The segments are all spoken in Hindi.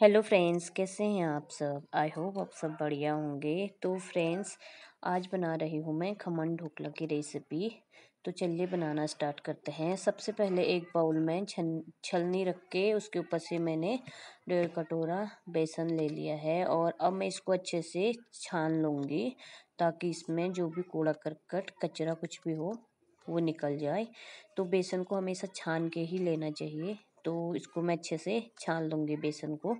हेलो फ्रेंड्स कैसे हैं आप सब आई होप आप सब बढ़िया होंगे तो फ्रेंड्स आज बना रही हूँ मैं खमन ढोकला की रेसिपी तो चलिए बनाना स्टार्ट करते हैं सबसे पहले एक बाउल में छन छलनी रख के उसके ऊपर से मैंने डेढ़ कटोरा बेसन ले लिया है और अब मैं इसको अच्छे से छान लूँगी ताकि इसमें जो भी कूड़ा करकट कचरा कुछ भी हो वो निकल जाए तो बेसन को हमेशा छान के ही लेना चाहिए तो इसको मैं अच्छे से छान लूँगी बेसन को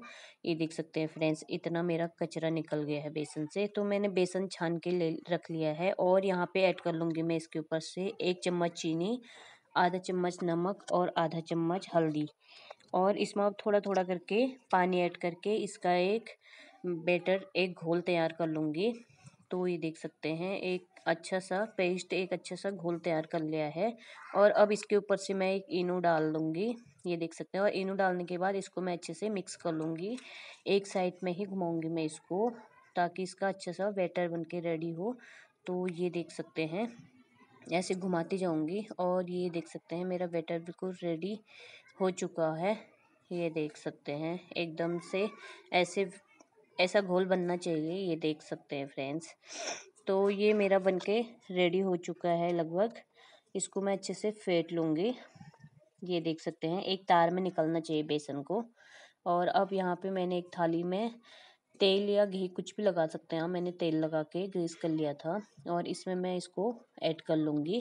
ये देख सकते हैं फ्रेंड्स इतना मेरा कचरा निकल गया है बेसन से तो मैंने बेसन छान के ले रख लिया है और यहाँ पे ऐड कर लूँगी मैं इसके ऊपर से एक चम्मच चीनी आधा चम्मच नमक और आधा चम्मच हल्दी और इसमें अब थोड़ा थोड़ा करके पानी ऐड करके इसका एक बेटर एक घोल तैयार कर लूँगी तो ये देख सकते हैं एक अच्छा सा पेस्ट एक अच्छा सा घोल तैयार कर लिया है और अब इसके ऊपर से मैं एक इनो डाल दूँगी ये देख सकते हैं और इनो डालने के बाद इसको मैं अच्छे से मिक्स कर लूँगी एक साइड में ही घुमाऊँगी मैं इसको ताकि इसका अच्छा सा बैटर बन के रेडी हो तो ये देख सकते हैं ऐसे घुमाती जाऊँगी और ये देख सकते हैं मेरा बैटर बिल्कुल रेडी हो चुका है ये देख सकते हैं एकदम से ऐसे ऐसा घोल बनना चाहिए ये देख सकते हैं फ्रेंड्स तो ये मेरा बनके रेडी हो चुका है लगभग इसको मैं अच्छे से फेंट लूँगी ये देख सकते हैं एक तार में निकलना चाहिए बेसन को और अब यहाँ पे मैंने एक थाली में तेल या घी कुछ भी लगा सकते हैं हाँ, मैंने तेल लगा के ग्रीस कर लिया था और इसमें मैं इसको ऐड कर लूँगी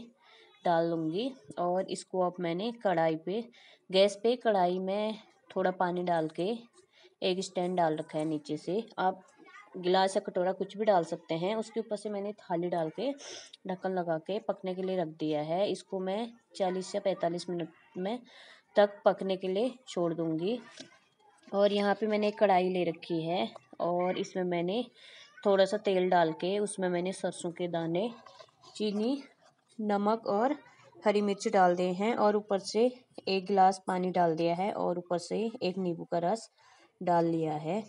डाल लूँगी और इसको अब मैंने कढ़ाई पे गैस पे कढ़ाई में थोड़ा पानी डाल के एक स्टैंड डाल रखा है नीचे से आप गिलास या कटोरा कुछ भी डाल सकते हैं उसके ऊपर से मैंने थाली डाल के ढक्कन लगा के पकने के लिए रख दिया है इसको मैं चालीस या पैंतालीस मिनट में तक पकने के लिए छोड़ दूँगी और यहाँ पे मैंने एक कढ़ाई ले रखी है और इसमें मैंने थोड़ा सा तेल डाल के उसमें मैंने सरसों के दाने चीनी नमक और हरी मिर्च डाल दिए हैं और ऊपर से एक गिलास पानी डाल दिया है और ऊपर से एक नींबू का रस डाल लिया है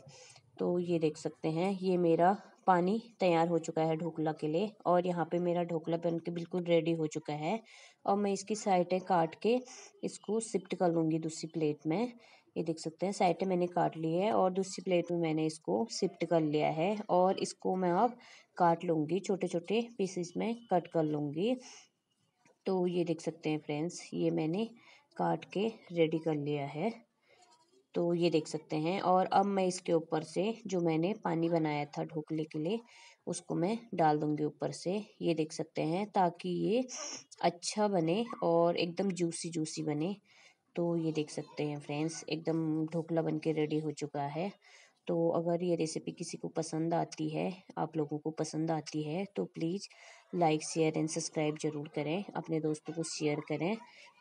तो ये देख सकते हैं ये मेरा पानी तैयार हो चुका है ढोकला के लिए और यहाँ पे मेरा ढोकला बन के बिल्कुल रेडी हो चुका है और मैं इसकी साइटें काट के इसको शिफ्ट कर लूँगी दूसरी प्लेट में ये देख सकते हैं साइटें मैंने काट ली है और दूसरी प्लेट में मैंने इसको शिफ्ट कर लिया है और इसको मैं अब काट लूँगी छोटे छोटे पीसेस में कट कर लूँगी तो ये देख सकते हैं फ्रेंड्स ये मैंने काट के रेडी कर लिया है तो ये देख सकते हैं और अब मैं इसके ऊपर से जो मैंने पानी बनाया था ढोकले के लिए उसको मैं डाल दूँगी ऊपर से ये देख सकते हैं ताकि ये अच्छा बने और एकदम जूसी जूसी बने तो ये देख सकते हैं फ्रेंड्स एकदम ढोकला बन के रेडी हो चुका है तो अगर ये रेसिपी किसी को पसंद आती है आप लोगों को पसंद आती है तो please like share and subscribe ज़रूर करें अपने दोस्तों को शेयर करें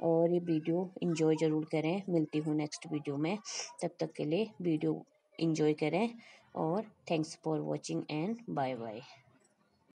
और ये वीडियो इन्जॉय ज़रूर करें मिलती हूँ नेक्स्ट वीडियो में तब तक के लिए वीडियो इन्जॉय करें और thanks for watching and bye bye